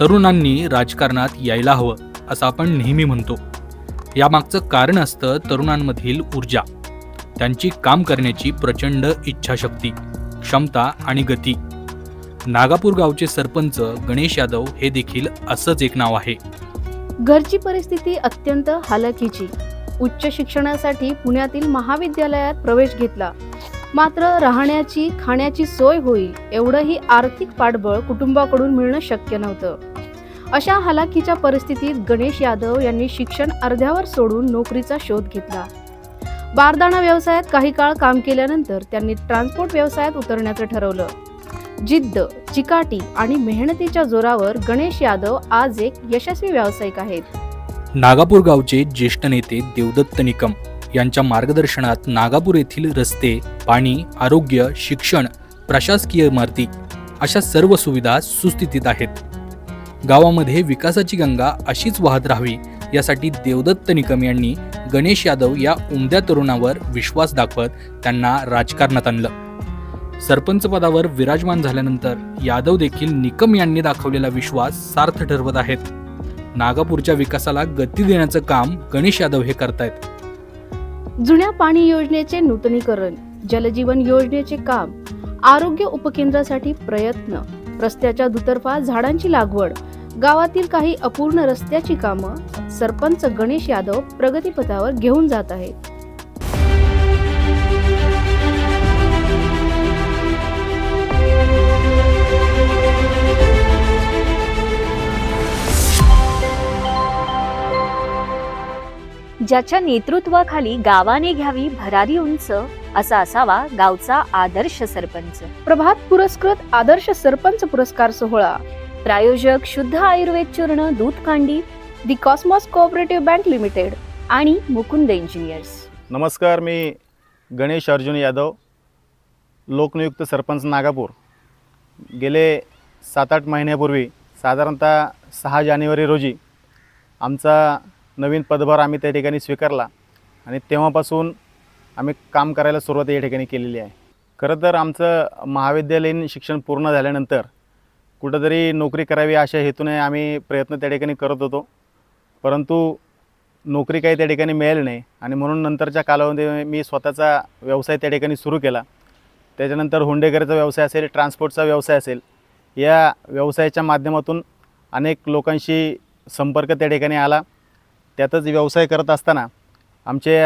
तरुणांनी राजकारणात यायला हवं असं आपण नेहमी म्हणतो यामागचं कारण असतं तरुणांमधील ऊर्जा त्यांची काम करण्याची प्रचंड इच्छाशक्ती क्षमता आणि गती नागापूर गावचे सरपंच गणेश यादव हे देखील असंच एक नाव आहे घरची परिस्थिती अत्यंत हालकीची उच्च शिक्षणासाठी पुण्यातील महाविद्यालयात प्रवेश घेतला मात्र राहण्याची खाण्याची सोय होईल एवढंही आर्थिक पाठबळ कुटुंबाकडून मिळणं शक्य नव्हतं अशा हलाखीच्या परिस्थितीत गणेश यादव यांनी शिक्षण अर्ध्यावर सोडून नोकरीचा शोध घेतला बारदाणा व्यवसायात काही काळ काम केल्यानंतर त्यांनी ट्रान्सपोर्ट व्यवसायात उतरण्याचं ठरवलं जिद्द चिकाटी आणि मेहनतीच्या जोरावर गणेश यादव आज एक यशस्वी व्यावसायिक आहेत नागापूर गावचे ज्येष्ठ नेते देवदत्त निकम यांच्या मार्गदर्शनात नागापूर येथील रस्ते पाणी आरोग्य शिक्षण प्रशासकीय इमारती अशा सर्व सुविधा सुस्थितीत आहेत गावामध्ये विकासाची गंगा अशीच वाहत राहावी यासाठी देवदत्त निकम यांनी गणेश यादव या उमद्या तरुणावर विश्वास दाखवत त्यांना राजकारणात आणलं सरपंच पदावर विराजमान झाल्यानंतर यादव देखील निकम यांनी दाखवलेला विश्वास सार्थ ठरवत आहेत नागापूरच्या विकासाला गती देण्याचं काम गणेश यादव हे करतायत जुन्या पाणी योजनेचे नूतनीकरण जलजीवन योजनेचे काम आरोग्य उपकेंद्रासाठी प्रयत्न रस्त्याच्या दुतर्फा झाडांची लागवड गावातील काही अपूर्ण रस्त्याची कामं सरपंच गणेश यादव प्रगतीपथावर घेऊन जात आहेत ज्याच्या नेतृत्वाखाली गावाने घ्यावी भरारी उंच असा असावा गावचा आदर्श सरपंच प्रभात पुरस्कृत आदर्श सरपंच पुरस्कार सोहळा प्रायोजक शुद्ध आयुर्वेद चूर्ण दूध द दि कॉस्मॉस कोऑपरेटिव्ह बँक लिमिटेड आणि मुकुंद इंजिनियर्स नमस्कार मी गणेश अर्जुन यादव लोकनियुक्त सरपंच नागापूर गेले सात आठ महिन्यापूर्वी साधारणतः सहा जानेवारी रोजी आमचा नवीन पदभार आम्ही त्या ठिकाणी स्वीकारला आणि तेव्हापासून आम्ही काम करायला सुरुवात या ठिकाणी केलेली आहे खरं तर आमचं महाविद्यालयीन शिक्षण पूर्ण झाल्यानंतर कुठंतरी नोकरी करावी अशा हेतूने आम्ही प्रयत्न त्या ठिकाणी करत होतो परंतु नोकरी काही त्या ठिकाणी मिळेल नाही आणि म्हणून नंतरच्या कालावधीमध्ये मी स्वतःचा व्यवसाय त्या ठिकाणी सुरू केला त्याच्यानंतर हुंडेकरचा व्यवसाय असेल ट्रान्सपोर्टचा व्यवसाय असेल या व्यवसायाच्या माध्यमातून अनेक लोकांशी संपर्क त्या ठिकाणी आला त्यातच व्यवसाय करत असताना आमचे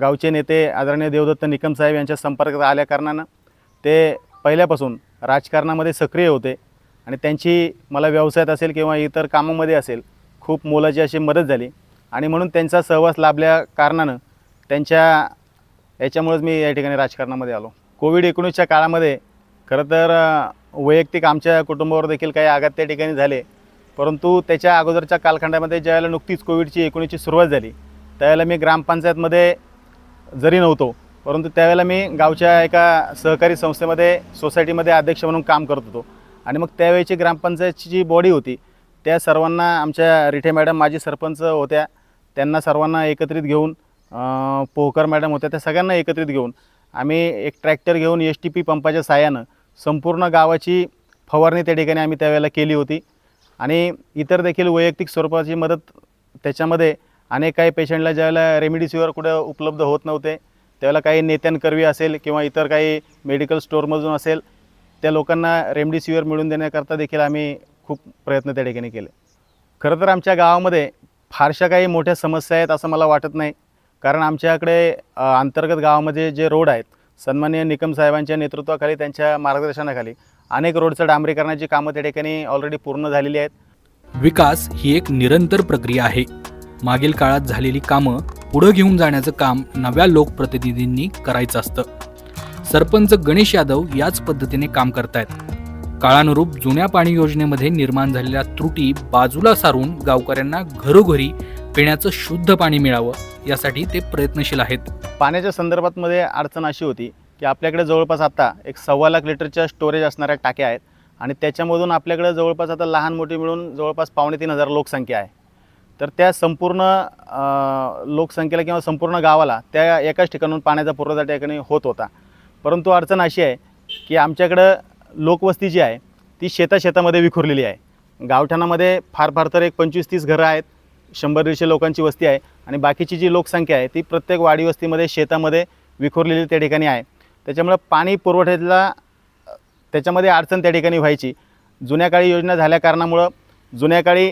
गावचे नेते आदरणीय देवदत्त निकम साहेब यांच्या संपर्कात आल्याकारणानं ते पहिल्यापासून राजकारणामध्ये सक्रिय होते आणि त्यांची मला व्यवसायात असेल किंवा इतर कामामध्ये असेल खूप मोलाची अशी मदत झाली आणि म्हणून त्यांचा सहवास लाभल्या कारणानं त्यांच्या याच्यामुळेच मी या ठिकाणी राजकारणामध्ये आलो कोविड एकोणीसच्या काळामध्ये खरं तर वैयक्तिक आमच्या कुटुंबावर देखील काही आघात त्या ठिकाणी झाले परंतु त्याच्या अगोदरच्या कालखंडामध्ये ज्यावेळेला नुकतीच कोविडची एकोणीसची सुरुवात झाली त्यावेळेला मी ग्रामपंचायतमध्ये जरी नव्हतो परंतु त्यावेळेला मी गावच्या एका सहकारी संस्थेमध्ये सोसायटीमध्ये अध्यक्ष म्हणून काम करत होतो आणि मग त्यावेळेची ग्रामपंचायतची जी बॉडी होती त्या सर्वांना आमच्या रिठे मॅडम माजी सरपंच होत्या त्यांना सर्वांना एकत्रित घेऊन पोहकर मॅडम होत्या त्या सगळ्यांना एकत्रित घेऊन आम्ही एक ट्रॅक्टर घेऊन एस टी पी पंपाच्या साह्यानं संपूर्ण गावाची फवारणी त्या ठिकाणी आम्ही त्यावेळेला केली होती आणि इतर देखील वैयक्तिक स्वरूपाची मदत त्याच्यामध्ये अनेक काही पेशंटला ज्यावेळेला रेमिडीसीवर कुठं उपलब्ध होत नव्हते त्यावेळेला काही नेत्यांकरवी असेल किंवा इतर काही मेडिकल स्टोअरमधून असेल त्या लोकांना रेमडेसिवीर मिळून देण्याकरता देखील आम्ही खूप प्रयत्न त्या ठिकाणी केले खरं तर आमच्या गावामध्ये फारशा काही मोठ्या समस्या आहेत असं मला वाटत नाही कारण आमच्याकडे अंतर्गत गावामध्ये जे रोड आहेत सन्मान्य निकम साहेबांच्या नेतृत्वाखाली त्यांच्या मार्गदर्शनाखाली अनेक रोडचं डांबरीकरणाची कामं त्या ठिकाणी ऑलरेडी पूर्ण झालेली आहेत विकास ही एक निरंतर प्रक्रिया आहे मागील काळात झालेली कामं पुढं घेऊन जाण्याचं काम नव्या लोकप्रतिनिधींनी करायचं असतं सरपंच गणेश यादव याच पद्धतीने काम करतायत काळानुरूप जुन्या पाणी योजनेमध्ये निर्माण झालेल्या त्रुटी बाजूला सारून गावकऱ्यांना घरोघरी पिण्याचं शुद्ध पाणी मिळावं यासाठी ते प्रयत्नशील आहेत पाण्याच्या संदर्भात मध्ये अडचण अशी होती की आपल्याकडे जवळपास आता एक सव्वा लाख लिटरच्या स्टोरेज असणाऱ्या टाक्या आहेत आणि त्याच्यामधून आपल्याकडे जवळपास आता लहान मोठी मिळून जवळपास पावणे तीन हजार लोकसंख्या आहे तर त्या संपूर्ण लोकसंख्येला किंवा संपूर्ण गावाला त्या एकाच ठिकाणून पाण्याचा पुरवठा त्या ठिकाणी होत होता परंतु अडचण अशी आहे की आमच्याकडं लोकवस्ती जी आहे ती शेता शेतामध्ये विखुरलेली आहे गावठाणामध्ये फार फार तर एक पंचवीस तीस घरं आहेत शंभर दीडशे लोकांची वस्ती आहे आणि बाकीची जी लोकसंख्या आहे ती प्रत्येक वाडी वस्तीमध्ये शेतामध्ये विखुरलेली त्या ठिकाणी आहे त्याच्यामुळं पाणी पुरवठ्याला त्याच्यामध्ये अडचण त्या ठिकाणी व्हायची जुन्या काळी योजना झाल्या कारणामुळं जुन्या काळी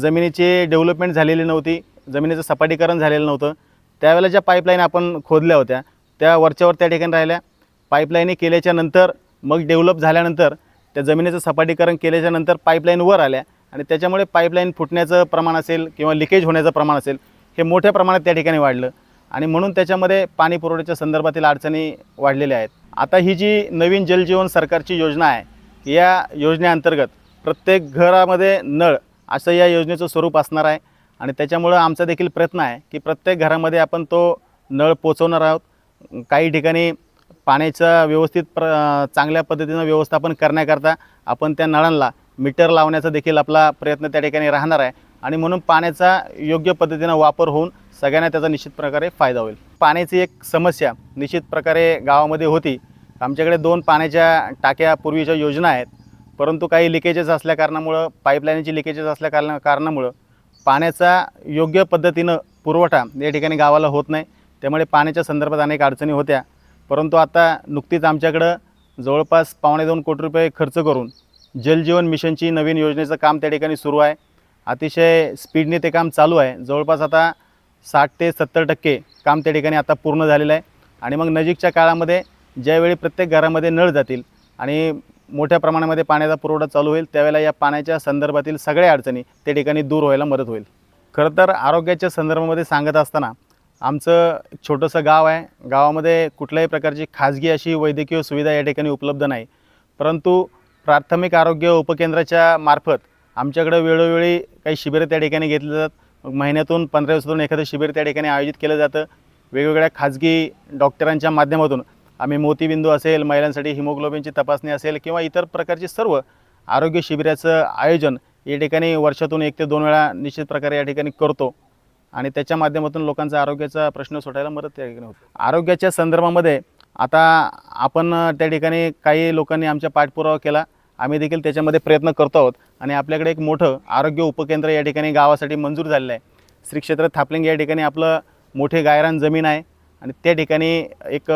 जमिनीची डेव्हलपमेंट झालेली नव्हती जमिनीचं सपाटीकरण झालेलं नव्हतं त्यावेळेला ज्या पाईपलाईन आपण खोदल्या होत्या त्या वरच्यावर त्या ठिकाणी राहिल्या पाईपलाईने केल्याच्यानंतर मग डेव्हलप झाल्यानंतर त्या जमिनीचं सपाटीकरण केल्याच्यानंतर पाईपलाईन वर आल्या आणि त्याच्यामुळे पाईपलाईन फुटण्याचं प्रमाण असेल किंवा लिकेज होण्याचं प्रमाण असेल हे मोठ्या प्रमाणात त्या ठिकाणी वाढलं आणि म्हणून त्याच्यामध्ये पाणी पुरवठ्याच्या संदर्भातील अडचणी वाढलेल्या आहेत आता ही जी नवीन जलजीवन सरकारची योजना आहे या योजनेअंतर्गत प्रत्येक घरामध्ये नळ असं या योजनेचं स्वरूप असणार आहे आणि त्याच्यामुळं आमचा देखील प्रयत्न आहे की प्रत्येक घरामध्ये आपण तो नळ पोचवणार आहोत काही ठिकाणी पाण्याचं व्यवस्थित प्र चांगल्या पद्धतीनं व्यवस्थापन करण्याकरता आपण त्या नळांना मीटर लावण्याचा देखील आपला प्रयत्न त्या ठिकाणी राहणार आहे आणि म्हणून पाण्याचा योग्य पद्धतीनं वापर होऊन सगळ्यांना त्याचा निश्चित प्रकारे फायदा होईल पाण्याची एक समस्या निश्चित प्रकारे गावामध्ये होती आमच्याकडे दोन पाण्याच्या टाक्या पूर्वीच्या योजना आहेत परंतु काही लिकेजेस असल्या कारणामुळं पाईपलाईनची लिकेजेस असल्या कारणामुळं पाण्याचा योग्य पद्धतीनं पुरवठा या ठिकाणी गावाला होत नाही त्यामुळे पाण्याच्या संदर्भात अनेक अडचणी होत्या परंतु आता नुकतीच आमच्याकडं जवळपास पावणे दोन कोटी रुपये खर्च करून जलजीवन मिशनची नवीन योजनेचं काम त्या ठिकाणी सुरू आहे अतिशय स्पीडने ते काम चालू आहे जवळपास आता साठ ते सत्तर टक्के काम त्या ठिकाणी आता पूर्ण झालेलं आहे आणि मग नजीकच्या काळामध्ये ज्यावेळी प्रत्येक घरामध्ये नळ जातील आणि मोठ्या प्रमाणामध्ये पाण्याचा पुरवठा चालू होईल त्यावेळेला या पाण्याच्या संदर्भातील सगळ्या अडचणी त्या ठिकाणी दूर व्हायला मदत होईल खरं तर आरोग्याच्या संदर्भामध्ये सांगत असताना आमचं छोटंसं गाव आहे गावामध्ये कुठल्याही प्रकारची खाजगी अशी वैद्यकीय सुविधा या ठिकाणी उपलब्ध नाही परंतु प्राथमिक आरोग्य उपकेंद्राच्या मार्फत आमच्याकडे वेळोवेळी काही शिबिरं त्या ठिकाणी घेतली जातात महिन्यातून पंधरा दिवसातून एखादं शिबिर त्या ठिकाणी आयोजित केलं जातं वेगवेगळ्या खाजगी डॉक्टरांच्या माध्यमातून आम्ही मोतीबिंदू असेल महिलांसाठी हिमोग्लोबिनची तपासणी असेल किंवा इतर प्रकारची सर्व आरोग्य शिबिराचं आयोजन या ठिकाणी वर्षातून एक ते दोन वेळा निश्चित प्रकारे या ठिकाणी करतो आणि त्याच्या माध्यमातून लोकांचा आरोग्याचा प्रश्न सोडायला मदत त्या ठिकाणी आरोग्याच्या संदर्भामध्ये आता आपण त्या ठिकाणी काही लोकांनी आमच्या पाठपुरावा केला आम्ही देखील त्याच्यामध्ये प्रयत्न करतो आहोत आणि आपल्याकडे एक मोठं आरोग्य उपकेंद्र या ठिकाणी गावासाठी मंजूर झालेलं आहे श्री क्षेत्र थापलिंग या ठिकाणी आपलं मोठे गायरान जमीन आहे आणि त्या ठिकाणी एक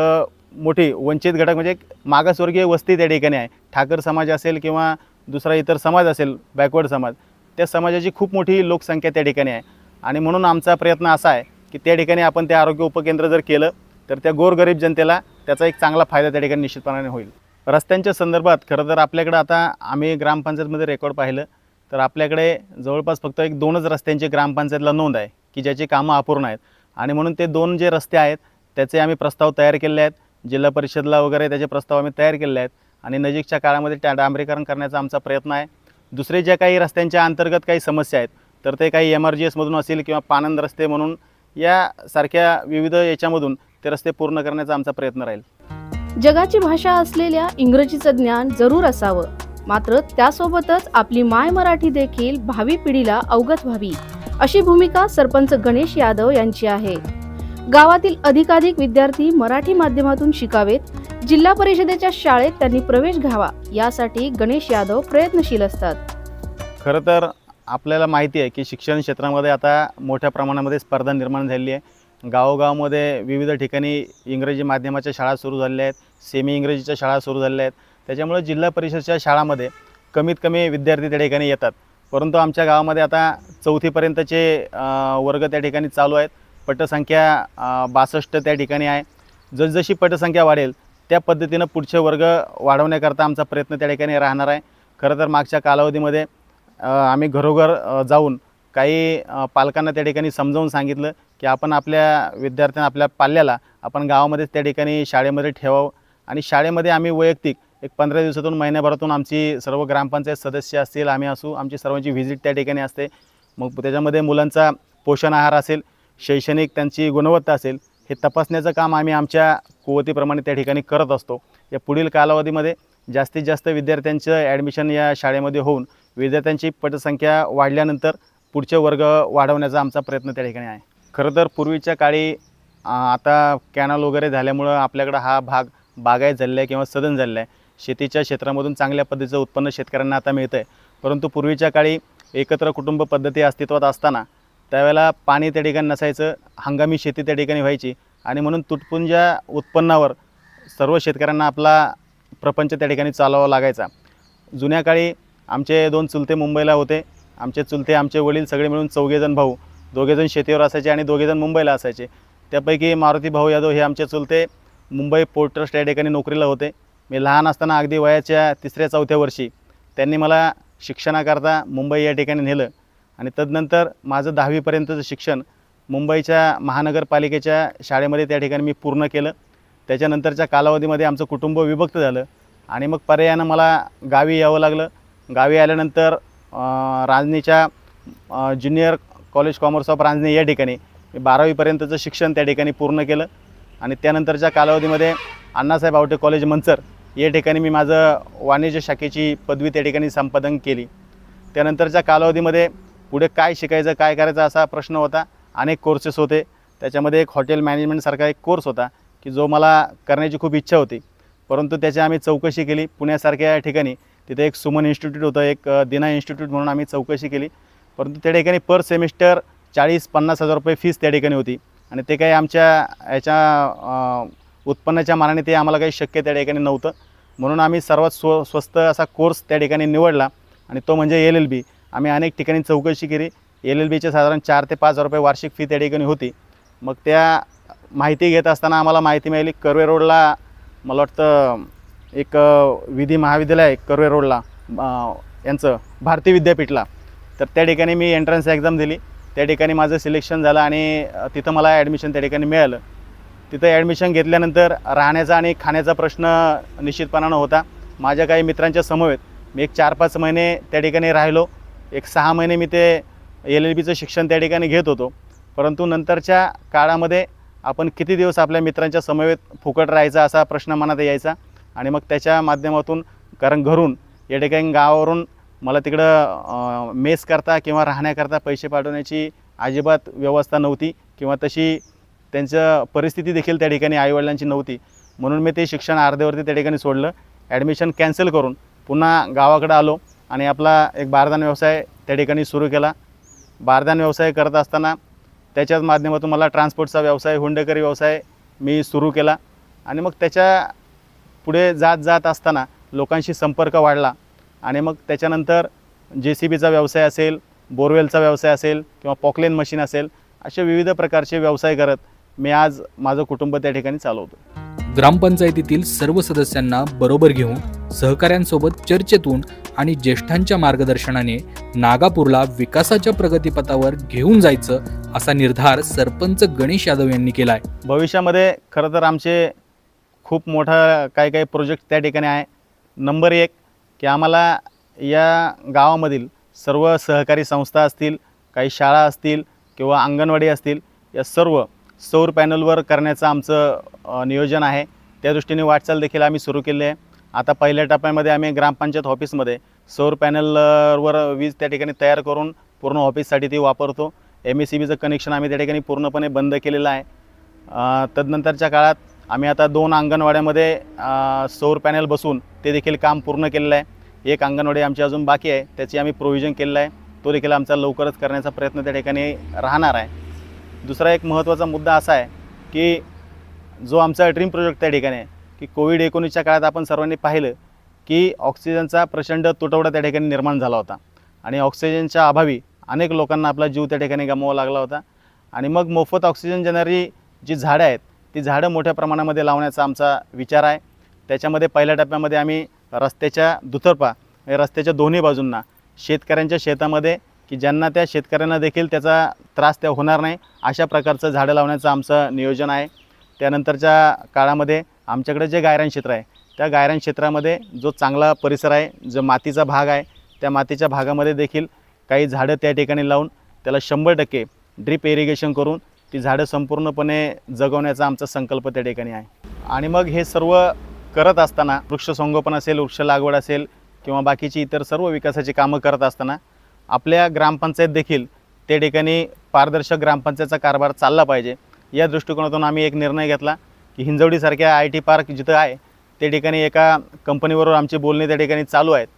मोठी वंचित घटक म्हणजे एक मागासवर्गीय वस्ती त्या ठिकाणी आहे ठाकर समाज असेल किंवा दुसरा इतर समाज असेल बॅकवर्ड समाज त्या समाजाची खूप मोठी लोकसंख्या त्या ठिकाणी आहे आणि म्हणून आमचा प्रयत्न असा आहे की त्या ठिकाणी आपण ते आरोग्य उपकेंद्र जर केलं तर त्या गोरगरीब जनतेला त्याचा एक चांगला फायदा त्या ठिकाणी निश्चितपणाने होईल रस्त्यांच्या संदर्भात खरं तर आपल्याकडे आता आम्ही ग्रामपंचायतमध्ये रेकॉर्ड पाहिलं तर आपल्याकडे जवळपास फक्त एक दोनच रस्त्यांची ग्रामपंचायतला नोंद आहे की ज्याची कामं अपूर्ण आहेत आणि म्हणून ते दोन जे रस्ते आहेत त्याचे आम्ही प्रस्ताव तयार केले आहेत जिल्हा परिषदला वगैरे त्याचे प्रस्ताव आम्ही तयार केले आहेत आणि नजीकच्या काळामध्ये त्या डांबरीकरण करण्याचा आमचा प्रयत्न आहे दुसरे ज्या काही रस्त्यांच्या अंतर्गत काही समस्या आहेत तर ते काही एम आर जी एसमधून असेल किंवा पानंद रस्ते म्हणून यासारख्या विविध याच्यामधून ते रस्ते पूर्ण करण्याचा आमचा प्रयत्न राहील जगाची भाषा असलेल्या इंग्रजीचं ज्ञान जरूर असावं मात्र त्यासोबतच आपली माय मराठी देखील भावी पिढीला अवगत व्हावी अशी भूमिका सरपंच गणेश यादव यांची आहे गावातील अधिकाधिक विद्यार्थी मराठी माध्यमातून शिकावेत जिल्हा परिषदेच्या शाळेत त्यांनी प्रवेश घ्यावा यासाठी गणेश यादव प्रयत्नशील असतात खरं तर आपल्याला माहिती आहे की शिक्षण क्षेत्रामध्ये आता मोठ्या प्रमाणामध्ये स्पर्धा निर्माण झालेली आहे गावोगावमध्ये विविध ठिकाणी इंग्रजी माध्यमाच्या शाळा सुरू झालेल्या आहेत सेमी इंग्रजीच्या शाळा सुरू झालेल्या आहेत त्याच्यामुळे जिल्हा परिषदच्या शाळामध्ये कमीत कमी विद्यार्थी त्या ठिकाणी येतात परंतु आमच्या गावामध्ये आता चौथीपर्यंतचे वर्ग त्या ठिकाणी चालू आहेत पटसंख्या बासष्ट त्या ठिकाणी आहे जसजशी पटसंख्या वाढेल त्या पद्धतीनं पुढचे वर्ग वाढवण्याकरता आमचा प्रयत्न त्या ठिकाणी राहणार आहे खरं तर मागच्या कालावधीमध्ये आम्ही घरोघर जाऊन काही पालकांना त्या ठिकाणी समजावून सांगितलं की आपण आपल्या विद्यार्थ्यांना आपल्या पाल्याला आपण गावामध्येच त्या ठिकाणी शाळेमध्ये ठेवावं आणि शाळेमध्ये आम्ही वैयक्तिक एक पंधरा दिवसातून महिन्याभरातून आमची सर्व ग्रामपंचायत सदस्य असतील आम्ही असू आमची सर्वांची व्हिजिट त्या ठिकाणी असते मग त्याच्यामध्ये मुलांचा पोषण आहार असेल शैक्षणिक त्यांची गुणवत्ता असेल हे तपासण्याचं काम आम्ही आमच्या कुवतीप्रमाणे त्या ठिकाणी करत असतो या पुढील कालावधीमध्ये जास्तीत जास्त विद्यार्थ्यांचं ॲडमिशन या शाळेमध्ये होऊन विद्यार्थ्यांची पटसंख्या वाढल्यानंतर पुढचे वर्ग वाढवण्याचा आमचा प्रयत्न त्या ठिकाणी आहे खरं तर पूर्वीच्या काळी आता कॅनल वगैरे झाल्यामुळं आपल्याकडं हा भाग बागायत झालेला आहे किंवा सदन झालेला आहे शेतीच्या क्षेत्रामधून चांगल्या पद्धतीचं उत्पन्न शेतकऱ्यांना आता मिळतं आहे परंतु पूर्वीच्या काळी एकत्र कुटुंब पद्धती अस्तित्वात असताना त्यावेळेला पाणी त्या ठिकाणी नसायचं हंगामी शेती त्या ठिकाणी व्हायची आणि म्हणून तुटपुंजा उत्पन्नावर सर्व शेतकऱ्यांना आपला प्रपंच त्या ठिकाणी चालावा लागायचा जुन्या काळी आमचे दोन चुलते मुंबईला होते आमचे चुलते आमचे वडील सगळे मिळून चौघेजण भाऊ दोघेजण शेतीवर असायचे आणि दोघेजण मुंबईला असायचे त्यापैकी मारुती भाऊ यादव हे आमचे चुलते मुंबई पोर्ट ट्रस्ट या ठिकाणी नोकरीला होते मी लहान असताना अगदी वयाच्या तिसऱ्या चौथ्या वर्षी त्यांनी मला शिक्षणाकरता मुंबई या ठिकाणी नेलं आणि तदनंतर माझं दहावीपर्यंतचं शिक्षण मुंबईच्या महानगरपालिकेच्या शाळेमध्ये त्या ठिकाणी मी पूर्ण केलं त्याच्यानंतरच्या कालावधीमध्ये आमचं कुटुंब विभक्त झालं आणि मग पर्यायानं मला गावी यावं लागलं गावी आल्यानंतर रांजणीच्या junior college commerce of Ranjani या ठिकाणी मी बारावीपर्यंतचं शिक्षण त्या ठिकाणी पूर्ण केलं आणि त्यानंतरच्या कालावधीमध्ये अण्णासाहेब आवटे कॉलेज मंचर या ठिकाणी मी माझं वाणिज्य शाखेची पदवी त्या ठिकाणी संपादन केली त्यानंतरच्या कालावधीमध्ये पुढे काय शिकायचं काय करायचं असा प्रश्न होता अनेक कोर्सेस होते त्याच्यामध्ये एक हॉटेल मॅनेजमेंटसारखा एक कोर्स होता की जो मला करण्याची खूप इच्छा होती परंतु त्याची आम्ही चौकशी केली पुण्यासारख्या ठिकाणी तिथे एक सुमन इन्स्टिट्यूट होतं एक दिना इन्स्टिट्यूट म्हणून आम्ही चौकशी केली परंतु त्या ठिकाणी पर सेमिस्टर चाळीस पन्नास हजार रुपये फीस त्या ठिकाणी होती आणि ते काही आमच्या याच्या उत्पन्नाच्या मानाने ते आम्हाला काही शक्य त्या ठिकाणी नव्हतं म्हणून आम्ही सर्वात स्व स्वस्त असा कोर्स त्या ठिकाणी निवडला आणि तो म्हणजे एल एल बी आम्ही अनेक ठिकाणी चौकशी केली एल एल बीचे साधारण चार ते पाच हजार रुपये वार्षिक फी त्या ठिकाणी होती मग त्या माहिती घेत असताना आम्हाला माहिती मिळाली कर्वे रोडला मला वाटतं एक विधी महाविद्यालय आहे कर्वे रोडला यांचं भारतीय विद्यापीठला तर त्या ठिकाणी मी एंट्रन्स एक्झाम दिली त्या ठिकाणी माझं सिलेक्शन झालं आणि तिथं मला ॲडमिशन त्या ठिकाणी मिळालं तिथं ॲडमिशन घेतल्यानंतर राहण्याचा आणि खाण्याचा प्रश्न निश्चितपणानं होता माझ्या काही मित्रांच्या समवेत मी एक चार पाच महिने त्या ठिकाणी राहिलो एक सहा महिने मी ते एल एल बीचं शिक्षण त्या ठिकाणी घेत होतो परंतु नंतरच्या काळामध्ये आपण किती दिवस आपल्या मित्रांच्या समवेत फुकट राहायचा असा प्रश्न मनात यायचा आणि मग त्याच्या माध्यमातून कारण घरून या ठिकाणी गावावरून मला तिकडं मेस करता किंवा राहण्याकरता पैसे पाठवण्याची अजिबात व्यवस्था नव्हती किंवा तशी त्यांचं परिस्थिती देखील त्या ठिकाणी आईवडिलांची नव्हती म्हणून मी ते शिक्षण अर्धेवरती त्या ठिकाणी सोडलं ॲडमिशन कॅन्सल करून पुन्हा गावाकडे आलो आणि आपला एक बारदान व्यवसाय त्या ठिकाणी सुरू केला बारदान व्यवसाय करत असताना त्याच्याच माध्यमातून मला ट्रान्सपोर्टचा व्यवसाय हुंडेकरी व्यवसाय मी सुरू केला आणि मग त्याच्या पुढे जात जात असताना लोकांशी संपर्क वाढला आणि मग त्याच्यानंतर जे सी बीचा व्यवसाय असेल बोरवेलचा व्यवसाय असेल किंवा पॉकलेन मशीन असेल असे विविध प्रकारचे व्यवसाय करत मी आज माझं कुटुंब त्या ठिकाणी चालवतो ग्रामपंचायतीतील सर्व सदस्यांना बरोबर घेऊन सहकाऱ्यांसोबत चर्चेतून आणि ज्येष्ठांच्या मार्गदर्शनाने नागापूरला विकासाच्या प्रगतीपथावर घेऊन जायचं असा निर्धार सरपंच गणेश यादव यांनी केला आहे भविष्यामध्ये खरं तर आमचे खूप मोठा काही काही प्रोजेक्ट त्या ठिकाणी आहे नंबर एक की आम्हाला या गावामधील सर्व सहकारी संस्था असतील काही शाळा असतील किंवा अंगणवाडी असतील या सर्व सौर पॅनलवर करण्याचं आमचं नियोजन आहे त्या दृष्टीने वाटचाल देखील आम्ही सुरू केली आहे आता पहिल्या टप्प्यामध्ये आम्ही ग्रामपंचायत ऑफिसमध्ये सौर पॅनलवर वीज त्या ठिकाणी तयार करून पूर्ण ऑफिससाठी ती वापरतो एम एस सी बीचं कनेक्शन आम्ही त्या ठिकाणी पूर्णपणे बंद केलेलं आहे तदनंतरच्या काळात आम्ही आता दोन अंगणवाड्यामध्ये सौर पॅनल बसून ते देखील काम पूर्ण केलेलं आहे एक अंगणवाडी आमची अजून बाकी आहे त्याची आम्ही प्रोव्हिजन केलेलं आहे तो देखील आमचा लवकरच करण्याचा प्रयत्न त्या ठिकाणी राहणार आहे दुसरा एक महत्त्वाचा मुद्दा असा आहे की जो आमचा ड्रीम प्रोजेक्ट त्या ठिकाणी आहे की कोविड एकोणीसच्या काळात आपण सर्वांनी पाहिलं की ऑक्सिजनचा प्रचंड तुटवडा त्या ठिकाणी निर्माण झाला होता आणि ऑक्सिजनच्या अभावी अनेक लोकांना आपला जीव त्या ठिकाणी गमवावा लागला होता आणि मग मोफत ऑक्सिजन देणारी जी झाडं आहेत ती झाडं मोठ्या प्रमाणामध्ये लावण्याचा आमचा विचार आहे त्याच्यामध्ये पहिल्या टप्प्यामध्ये आम्ही रस्त्याच्या दुतर्फा म्हणजे रस्त्याच्या दोन्ही बाजूंना शेतकऱ्यांच्या शेतामध्ये की ज्यांना त्या शेतकऱ्यांना देखील त्याचा त्रास त्या होणार नाही अशा प्रकारचं झाडं लावण्याचं आमचं नियोजन आहे त्यानंतरच्या काळामध्ये आमच्याकडे जे गायरान क्षेत्र आहे त्या गायरान क्षेत्रामध्ये जो चांगला परिसर आहे जो मातीचा भाग आहे त्या मातीच्या भागामध्ये देखील काही झाडं त्या ठिकाणी लावून त्याला शंभर टक्के ड्रीप इरिगेशन करून ती झाडं संपूर्णपणे जगवण्याचा आमचा संकल्प त्या ठिकाणी आहे आणि मग हे सर्व करत असताना वृक्ष संगोपन असेल वृक्ष लागवड असेल किंवा बाकीची इतर सर्व विकासाची कामं करत असताना आपल्या ग्रामपंचायत देखील त्या ठिकाणी पारदर्शक ग्रामपंचायतचा कारभार चालला पाहिजे या दृष्टिकोनातून आम्ही एक निर्णय घेतला की हिंजवडीसारख्या आय टी पार्क जिथं आहे त्या ठिकाणी एका कंपनीबरोबर आमची बोलणी त्या ठिकाणी चालू आहेत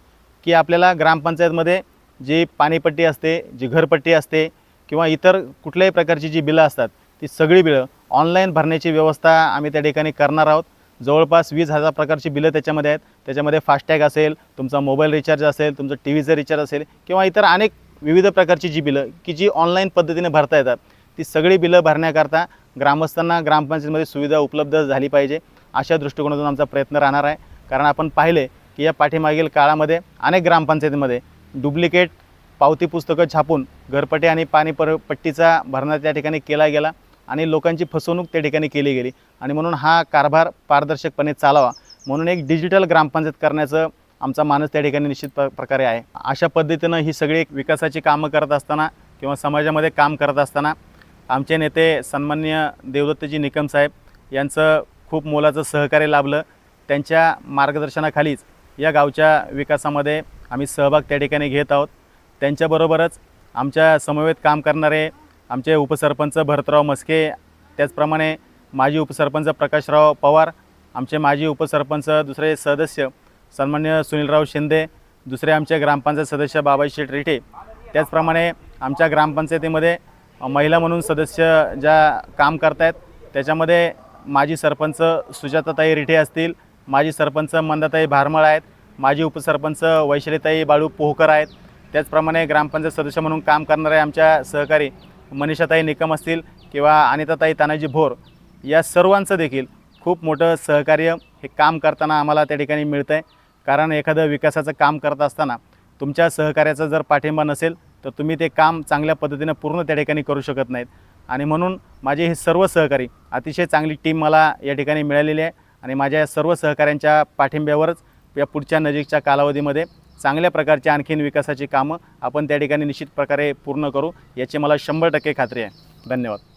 की आपल्याला ग्रामपंचायतमध्ये जी पाणीपट्टी असते जी घरपट्टी असते किंवा इतर कुठल्याही प्रकारची जी बिलं असतात ती सगळी बिलं ऑनलाईन भरण्याची व्यवस्था आम्ही त्या ठिकाणी करणार आहोत जवळपास वीस हजार प्रकारची बिलं त्याच्यामध्ये आहेत त्याच्यामध्ये फास्टॅग असेल तुमचा मोबाईल रिचार्ज असेल तुमचं टी व्हीचं रिचार्ज असेल किंवा इतर अनेक विविध प्रकारची जी बिलं की जी ऑनलाईन पद्धतीने भरता येतात ती सगळी बिलं भरण्याकरता ग्रामस्थांना ग्रामपंचायतीमध्ये सुविधा उपलब्ध झाली पाहिजे अशा दृष्टिकोनातून आमचा प्रयत्न राहणार आहे कारण आपण पाहिले की या पाठीमागील काळामध्ये अनेक ग्रामपंचायतीमध्ये डुप्लिकेट पावती पुस्तकं छापून घरपटे आणि पाणी पर पट्टीचा भरणा त्या ठिकाणी केला गेला आणि लोकांची फसवणूक त्या ठिकाणी केली गेली आणि म्हणून हा कारभार पारदर्शकपणे चालावा म्हणून एक डिजिटल ग्रामपंचायत करण्याचं आमचा मानस त्या ठिकाणी निश्चित प्र प्रकारे आहे अशा पद्धतीनं ही सगळी विकासाची कामं करत असताना किंवा समाजामध्ये काम करत असताना आमचे नेते सन्मान्य देवदत्तजी निकम साहेब यांचं खूप मोलाचं सहकार्य लाभलं त्यांच्या मार्गदर्शनाखालीच या गावच्या विकासामध्ये आम्ही सहभाग त्या ठिकाणी घेत आहोत त्यांच्याबरोबरच आमच्या समवेत काम करणारे आमचे उपसरपंच भरतराव मस्के त्याचप्रमाणे माजी उपसरपंच प्रकाशराव पवार आमचे माजी उपसरपंच दुसरे सदस्य सन्मान्य सुनीलराव शिंदे दुसरे आमचे ग्रामपंचायत सदस्य बाबाजी शेठ रिठे त्याचप्रमाणे आमच्या ग्रामपंचायतीमध्ये महिला म्हणून सदस्य ज्या काम करत आहेत त्याच्यामध्ये माजी सरपंच सुजाताताई रिठे असतील माजी सरपंच मंदाताई भारमळ आहेत माजी उपसरपंच वैशालीताई बाळू पोहकर आहेत त्याचप्रमाणे ग्रामपंचायत सदस्य म्हणून काम करणाऱ्या आमच्या सहकारी मनीषाताई निकम असतील किंवा अनिताताई तानाजी भोर या सर्वांचं देखील खूप मोठं सहकार्य हे काम करताना आम्हाला त्या ठिकाणी मिळतं आहे कारण एखादं विकासाचं काम करत असताना तुमच्या सहकार्याचा जर पाठिंबा नसेल तर तुम्ही ते काम चांगल्या पद्धतीनं पूर्ण त्या ठिकाणी करू शकत नाहीत आणि म्हणून माझे हे सर्व सहकारी अतिशय चांगली टीम मला या ठिकाणी मिळालेली आहे आणि माझ्या सर्व सहकाऱ्यांच्या पाठिंब्यावरच या पुढच्या नजीकच्या कालावधीमध्ये चांगल्या प्रकारची आणखीन विकासाची कामं आपण त्या ठिकाणी निश्चित प्रकारे पूर्ण करू याची मला शंभर टक्के खात्री आहे धन्यवाद